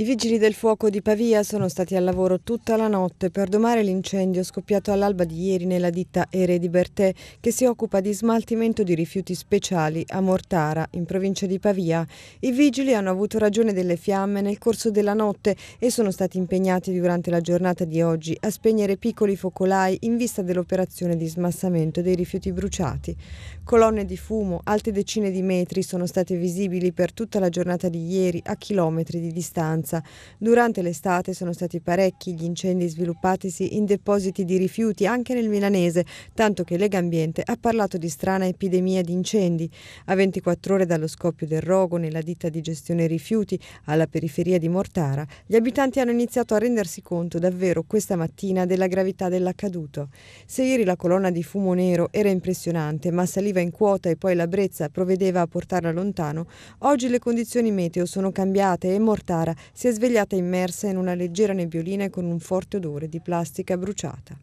I vigili del fuoco di Pavia sono stati al lavoro tutta la notte per domare l'incendio scoppiato all'alba di ieri nella ditta Ere di Bertè che si occupa di smaltimento di rifiuti speciali a Mortara, in provincia di Pavia. I vigili hanno avuto ragione delle fiamme nel corso della notte e sono stati impegnati durante la giornata di oggi a spegnere piccoli focolai in vista dell'operazione di smassamento dei rifiuti bruciati. Colonne di fumo alte decine di metri sono state visibili per tutta la giornata di ieri a chilometri di distanza. Brianza. Durante l'estate sono stati parecchi gli incendi sviluppatisi in depositi di rifiuti anche nel milanese, tanto che Lega Ambiente ha parlato di strana epidemia di incendi. A 24 ore dallo scoppio del rogo nella ditta di gestione rifiuti alla periferia di Mortara, gli abitanti hanno iniziato a rendersi conto davvero questa mattina della gravità dell'accaduto. Se ieri la colonna di fumo nero era impressionante, ma saliva in quota e poi la brezza provvedeva a portarla lontano, oggi le condizioni meteo sono cambiate e Mortara si è svegliata immersa in una leggera nebbiolina con un forte odore di plastica bruciata.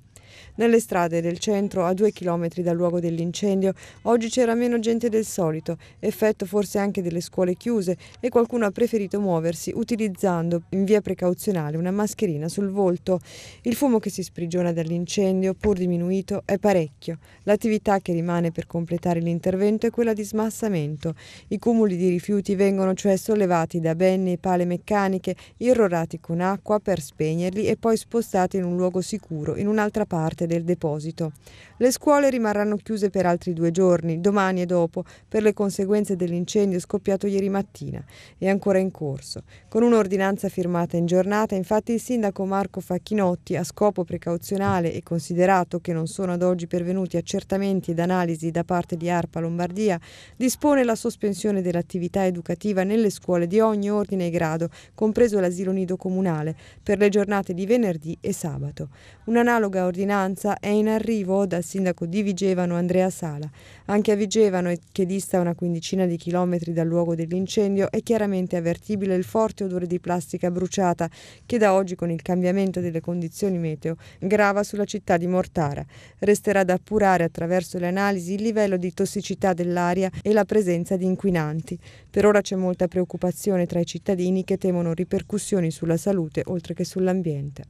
Nelle strade del centro, a due chilometri dal luogo dell'incendio, oggi c'era meno gente del solito, effetto forse anche delle scuole chiuse e qualcuno ha preferito muoversi utilizzando in via precauzionale una mascherina sul volto. Il fumo che si sprigiona dall'incendio, pur diminuito, è parecchio. L'attività che rimane per completare l'intervento è quella di smassamento. I cumuli di rifiuti vengono cioè sollevati da benne e pale meccaniche, irrorati con acqua per spegnerli e poi spostati in un luogo sicuro, in un'altra parte parte del deposito. Le scuole rimarranno chiuse per altri due giorni, domani e dopo, per le conseguenze dell'incendio scoppiato ieri mattina e ancora in corso. Con un'ordinanza firmata in giornata, infatti, il sindaco Marco Facchinotti, a scopo precauzionale e considerato che non sono ad oggi pervenuti accertamenti ed analisi da parte di ARPA Lombardia, dispone la sospensione dell'attività educativa nelle scuole di ogni ordine e grado, compreso l'asilo nido comunale, per le giornate di venerdì e sabato. Un'analoga ordinanza ordinanza è in arrivo dal sindaco di Vigevano Andrea Sala. Anche a Vigevano, che dista una quindicina di chilometri dal luogo dell'incendio, è chiaramente avvertibile il forte odore di plastica bruciata che da oggi con il cambiamento delle condizioni meteo grava sulla città di Mortara. Resterà da appurare attraverso le analisi il livello di tossicità dell'aria e la presenza di inquinanti. Per ora c'è molta preoccupazione tra i cittadini che temono ripercussioni sulla salute oltre che sull'ambiente.